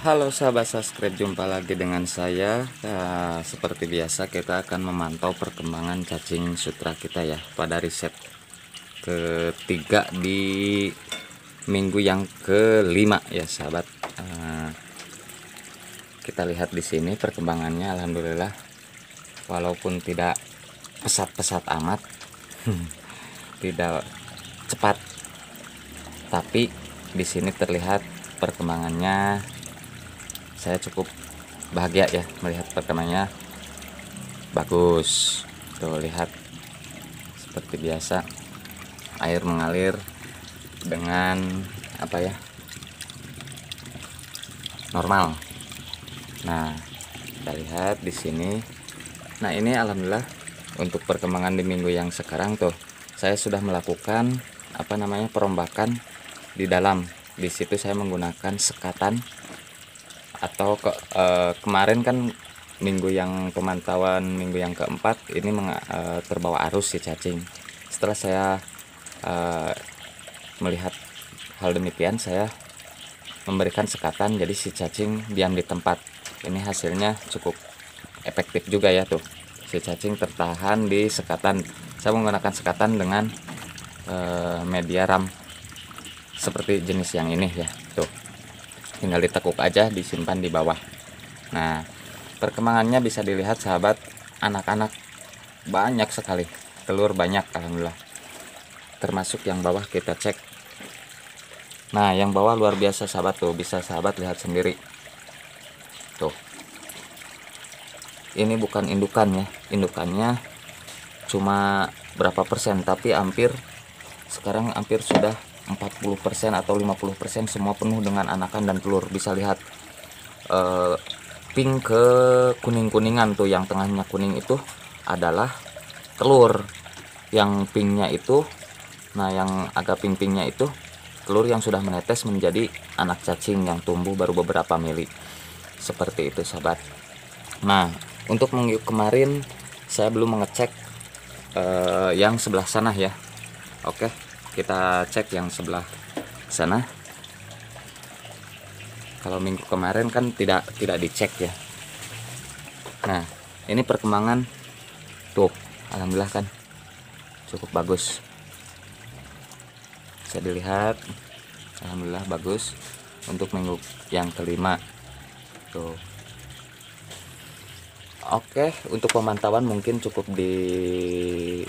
Halo sahabat subscribe, jumpa lagi dengan saya ya, Seperti biasa kita akan memantau perkembangan cacing sutra kita ya Pada riset ketiga di minggu yang kelima ya sahabat eh, Kita lihat di sini perkembangannya Alhamdulillah Walaupun tidak pesat-pesat amat hmm, Tidak cepat Tapi di sini terlihat perkembangannya saya cukup bahagia ya melihat perkenannya bagus tuh lihat seperti biasa air mengalir dengan apa ya normal nah kita lihat di sini nah ini alhamdulillah untuk perkembangan di minggu yang sekarang tuh saya sudah melakukan apa namanya perombakan di dalam di situ saya menggunakan sekatan atau ke, uh, kemarin kan minggu yang pemantauan minggu yang keempat ini meng, uh, eh, terbawa arus si cacing setelah saya uh, melihat hal demikian saya memberikan sekatan jadi si cacing diam di tempat ini hasilnya cukup efektif juga ya tuh si cacing tertahan di sekatan saya menggunakan sekatan dengan uh, media ram seperti jenis yang ini ya tinggal ditekuk aja disimpan di bawah nah perkembangannya bisa dilihat sahabat anak-anak banyak sekali telur banyak alhamdulillah termasuk yang bawah kita cek nah yang bawah luar biasa sahabat tuh bisa sahabat lihat sendiri tuh ini bukan indukan ya indukannya cuma berapa persen tapi hampir sekarang hampir sudah 40% atau 50% semua penuh dengan anakan dan telur bisa lihat uh, pink ke kuning-kuningan tuh yang tengahnya kuning itu adalah telur yang pinknya itu nah yang agak pink-pinknya itu telur yang sudah menetes menjadi anak cacing yang tumbuh baru beberapa mili seperti itu sahabat nah untuk minggu kemarin saya belum mengecek uh, yang sebelah sana ya oke okay kita cek yang sebelah sana kalau minggu kemarin kan tidak tidak dicek ya nah ini perkembangan tuh alhamdulillah kan cukup bagus bisa dilihat alhamdulillah bagus untuk minggu yang kelima tuh oke untuk pemantauan mungkin cukup di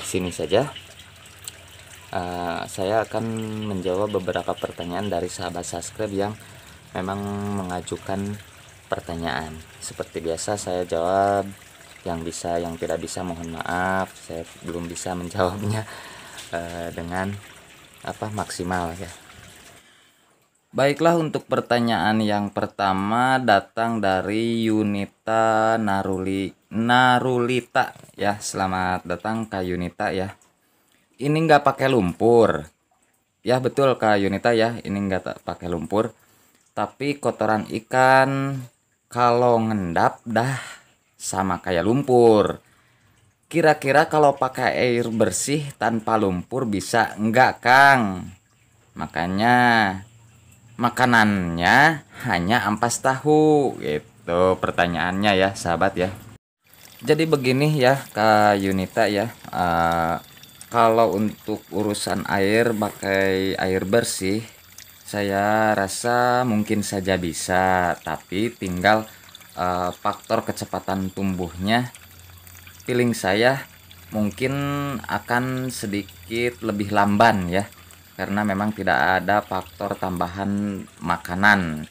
sini saja Eh, saya akan menjawab beberapa pertanyaan dari sahabat subscribe yang memang mengajukan pertanyaan. Seperti biasa saya jawab yang bisa, yang tidak bisa mohon maaf, saya belum bisa menjawabnya uh, dengan apa maksimal ya. Baiklah untuk pertanyaan yang pertama datang dari Yunita Naruli Narulita ya. Selamat datang Kak Yunita ya ini nggak pakai lumpur ya betul kak Yunita ya ini nggak pakai lumpur tapi kotoran ikan kalau ngendap dah sama kayak lumpur kira-kira kalau pakai air bersih tanpa lumpur bisa enggak Kang makanya makanannya hanya ampas tahu gitu pertanyaannya ya sahabat ya jadi begini ya Kak Yunita ya uh, kalau untuk urusan air pakai air bersih saya rasa mungkin saja bisa tapi tinggal uh, faktor kecepatan tumbuhnya feeling saya mungkin akan sedikit lebih lamban ya karena memang tidak ada faktor tambahan makanan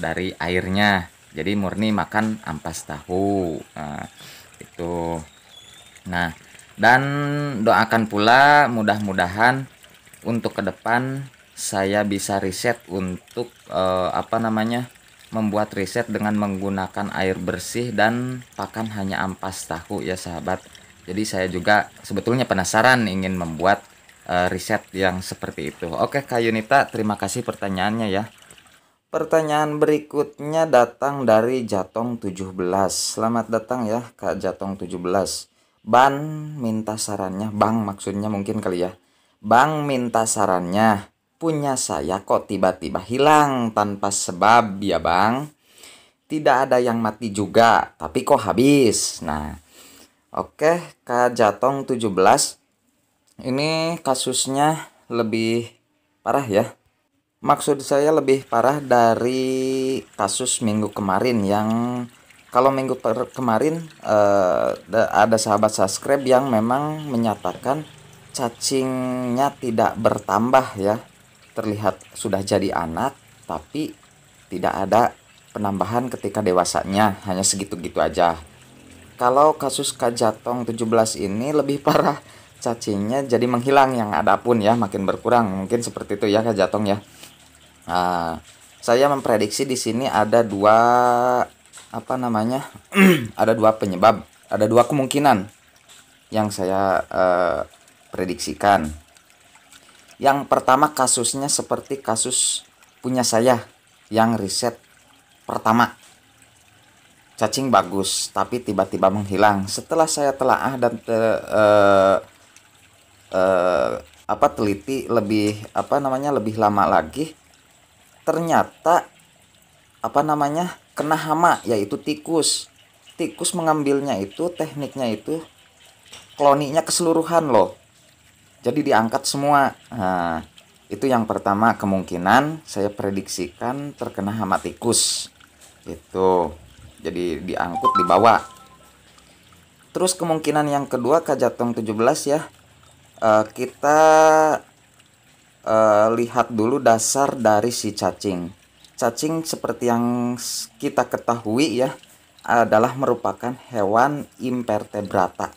dari airnya jadi murni makan ampas tahu nah, itu nah dan doakan pula mudah-mudahan untuk ke depan saya bisa riset untuk eh, apa namanya membuat riset dengan menggunakan air bersih dan pakan hanya ampas tahu ya sahabat jadi saya juga sebetulnya penasaran ingin membuat uh, riset yang seperti itu oke Kak Yunita terima kasih pertanyaannya ya pertanyaan berikutnya datang dari Jatong 17 selamat datang ya Kak Jatong 17 Ban minta sarannya, Bang maksudnya mungkin kali ya. Bang minta sarannya, punya saya kok tiba-tiba hilang tanpa sebab ya Bang. Tidak ada yang mati juga, tapi kok habis. Nah, oke Kak Jatong 17. Ini kasusnya lebih parah ya. Maksud saya lebih parah dari kasus minggu kemarin yang kalau minggu per kemarin uh, ada sahabat subscribe yang memang menyatakan cacingnya tidak bertambah ya terlihat sudah jadi anak tapi tidak ada penambahan ketika dewasanya hanya segitu-gitu aja kalau kasus kajatong 17 ini lebih parah cacingnya jadi menghilang yang ada pun ya makin berkurang mungkin seperti itu ya kajatong ya uh, saya memprediksi di sini ada dua apa namanya ada dua penyebab ada dua kemungkinan yang saya eh, prediksikan yang pertama kasusnya seperti kasus punya saya yang riset pertama cacing bagus tapi tiba-tiba menghilang setelah saya telah ah dan te, eh, eh, apa teliti lebih apa namanya lebih lama lagi ternyata apa namanya kena hama yaitu tikus tikus mengambilnya itu tekniknya itu kloninya keseluruhan loh jadi diangkat semua nah, itu yang pertama kemungkinan saya prediksikan terkena hama tikus itu jadi diangkut dibawa terus kemungkinan yang kedua kajatong 17 ya eh, kita eh, lihat dulu dasar dari si cacing Cacing seperti yang kita ketahui ya adalah merupakan hewan impertebrata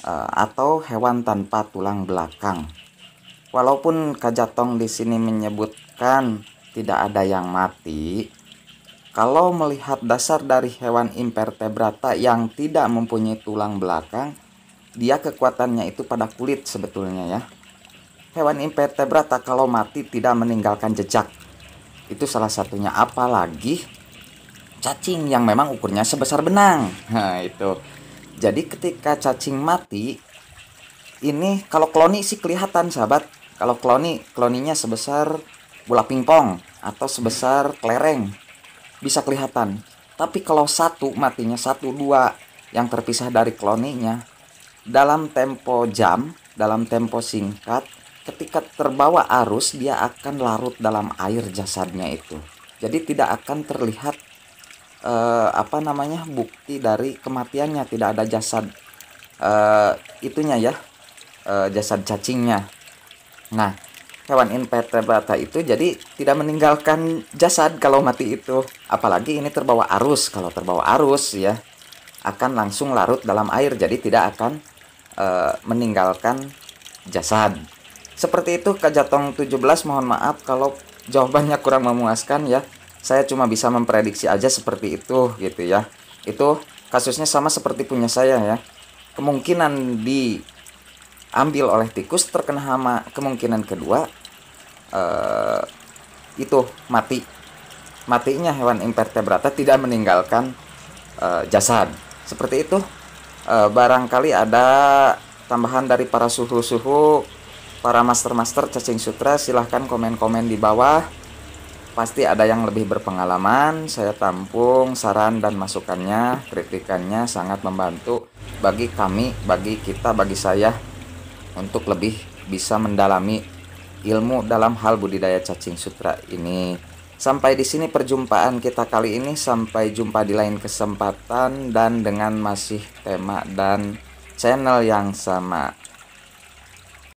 eh, atau hewan tanpa tulang belakang. Walaupun Kajatong di sini menyebutkan tidak ada yang mati, kalau melihat dasar dari hewan impertebrata yang tidak mempunyai tulang belakang, dia kekuatannya itu pada kulit sebetulnya ya. Hewan impertebrata kalau mati tidak meninggalkan jejak itu salah satunya apalagi cacing yang memang ukurnya sebesar benang nah, itu jadi ketika cacing mati ini kalau kloni sih kelihatan sahabat kalau kloni kloninya sebesar bola pingpong atau sebesar kelereng bisa kelihatan tapi kalau satu matinya satu dua yang terpisah dari kloninya dalam tempo jam dalam tempo singkat ketika terbawa arus dia akan larut dalam air jasadnya itu. Jadi tidak akan terlihat eh, apa namanya bukti dari kematiannya, tidak ada jasad eh, itunya ya, eh, jasad cacingnya. Nah, hewan invertebrata itu jadi tidak meninggalkan jasad kalau mati itu apalagi ini terbawa arus kalau terbawa arus ya akan langsung larut dalam air jadi tidak akan eh, meninggalkan jasad seperti itu Kak Jatong 17 mohon maaf kalau jawabannya kurang memuaskan ya. Saya cuma bisa memprediksi aja seperti itu gitu ya. Itu kasusnya sama seperti punya saya ya. Kemungkinan diambil oleh tikus terkena hama, kemungkinan kedua eh, itu mati. Matinya hewan invertebrata tidak meninggalkan eh, jasad. Seperti itu. Eh, barangkali ada tambahan dari para suhu-suhu para master-master cacing sutra silahkan komen-komen di bawah pasti ada yang lebih berpengalaman saya tampung saran dan masukannya kritikannya sangat membantu bagi kami bagi kita bagi saya untuk lebih bisa mendalami ilmu dalam hal budidaya cacing sutra ini sampai di sini perjumpaan kita kali ini sampai jumpa di lain kesempatan dan dengan masih tema dan channel yang sama